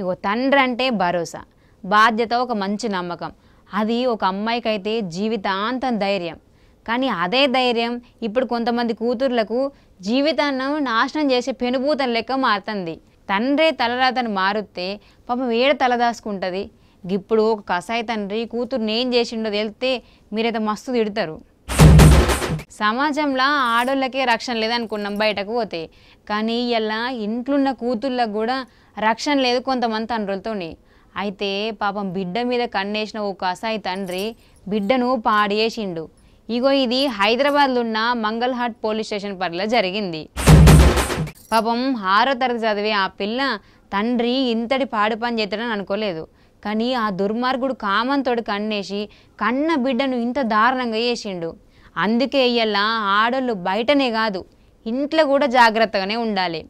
ఇక తండ్రి అంటే భరోసా బాధ్యత ఒక మంచి నమ్మకం అది ఒక అమ్మాయికైతే జీవితాంతం ధైర్యం కానీ అదే ధైర్యం ఇప్పుడు కొంతమంది కూతుర్లకు జీవితాన్ని నాశనం చేసే పెనుభూతం లెక్క మారుతుంది తండ్రే తలరాతను మారుతే పాపం వేడ తలదాసుకుంటుంది ఇప్పుడు ఒక కసాయి తండ్రి కూతురు ఏం చేసిండో తెలితే మీరైతే మస్తు తిడతారు సమాజంలో ఆడోళ్ళకే రక్షణ లేదనుకున్నాం బయటకు పోతే కానీ ఇలా ఇంట్లున్న కూతుళ్ళకు కూడా రక్షణ లేదు కొంతమంది తండ్రులతో అయితే పాపం బిడ్డ మీద కన్నేసిన ఒక అసాయి తండ్రి బిడ్డను పాడేసిండు ఇగో ఇది హైదరాబాద్లో ఉన్న మంగల్హాట్ పోలీస్ స్టేషన్ పరిలో జరిగింది పాపం ఆరో తరగతి చదివే ఆ పిల్ల తండ్రి ఇంతటి పాడు పని చేస్తాడని అనుకోలేదు కానీ ఆ దుర్మార్గుడు కామంతోడు కన్నేసి కన్న బిడ్డను ఇంత దారుణంగా వేసిండు అందుకే ఇయ్యాల ఆడోళ్ళు బయటనే కాదు ఇంట్లో కూడా జాగ్రత్తగానే ఉండాలి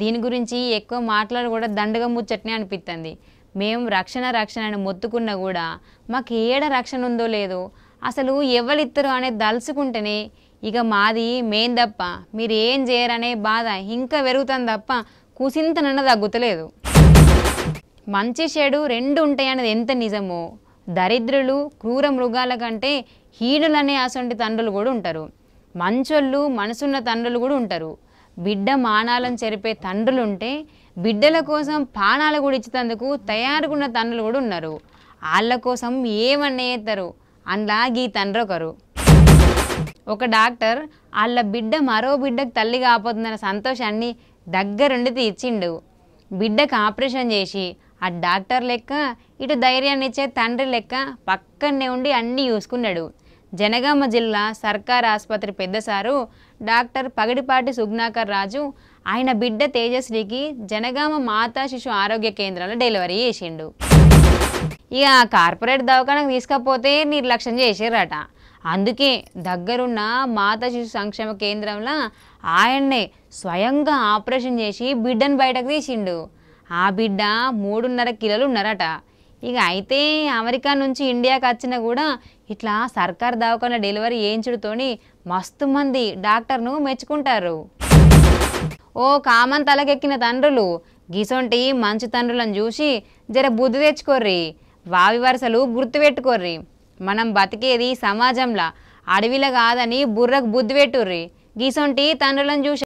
దీని గురించి ఎక్కువ మాట్లాడు కూడా దండగా ముచ్చట్నే అనిపిస్తుంది మేము రక్షణ రక్షణ అని మొత్తుకున్నా కూడా మాకు ఏడ రక్షణ ఉందో లేదో అసలు ఎవరిద్దరు అనేది దలుచుకుంటేనే ఇక మాది మేం తప్ప మీరు ఏం చేయరనే బాధ ఇంకా పెరుగుతుంది తప్ప కుసింతనన్న తగ్గుతలేదు మంచి షేడు రెండు ఉంటాయన్నది ఎంత నిజమో దరిద్రులు క్రూర మృగాల కంటే హీనులనే అసొంటి తండ్రులు కూడా ఉంటారు మంచోళ్ళు మనసున్న తండ్రులు కూడా ఉంటారు బిడ్డ మానాలను చెరిపే తండ్రులు ఉంటే బిడ్డల కోసం పానాలు కూడా ఇచ్చేందుకు తయారుకున్న తండ్రులు కూడా ఉన్నారు వాళ్ళ కోసం ఏమన్నా చేస్తారు అందులా ఈ తండ్రి ఒకరు ఒక డాక్టర్ వాళ్ళ బిడ్డ మరో బిడ్డకు తల్లి కాపోతుందన్న సంతోషాన్ని దగ్గరుండి తీర్చిండు బిడ్డకు ఆపరేషన్ చేసి ఆ డాక్టర్ లెక్క ఇటు ధైర్యాన్ని ఇచ్చే తండ్రి లెక్క పక్కనే ఉండి అన్నీ చూసుకున్నాడు జనగామ జిల్లా సర్కార్ ఆసుపత్రి పెద్దసారు డాక్టర్ పగడిపాటి సుగ్నాకర్ రాజు ఆయన బిడ్డ తేజశ్రీకి జనగామ మాతా శిశు ఆరోగ్య కేంద్రంలో డెలివరీ చేసిండు ఇక కార్పొరేట్ దవాఖానకు తీసుకపోతే నిర్లక్ష్యం చేసేరట అందుకే దగ్గరున్న మాతా శిశు సంక్షేమ కేంద్రంలో ఆయన్నే స్వయంగా ఆపరేషన్ చేసి బిడ్డను బయటకు తీసిండు ఆ బిడ్డ మూడున్నర కిలోలు ఉన్నారట ఇక అయితే అమెరికా నుంచి ఇండియాకి వచ్చినా కూడా ఇట్లా సర్కార్ దవాఖాన డెలివరీ చేయించుడుతోని మస్తు మంది డాక్టర్ను మెచ్చుకుంటారు ఓ కామన్ తలకెక్కిన తండ్రులు గిసొంటి మంచి తండ్రులను చూసి జర బుద్ధి తెచ్చుకోర్రి వావి వరుసలు గుర్తుపెట్టుకోర్రి మనం బతికేది సమాజంలా అడవిలో కాదని బుర్రకు బుద్ధి పెట్టుర్రి గిసొంటి తండ్రులను చూసి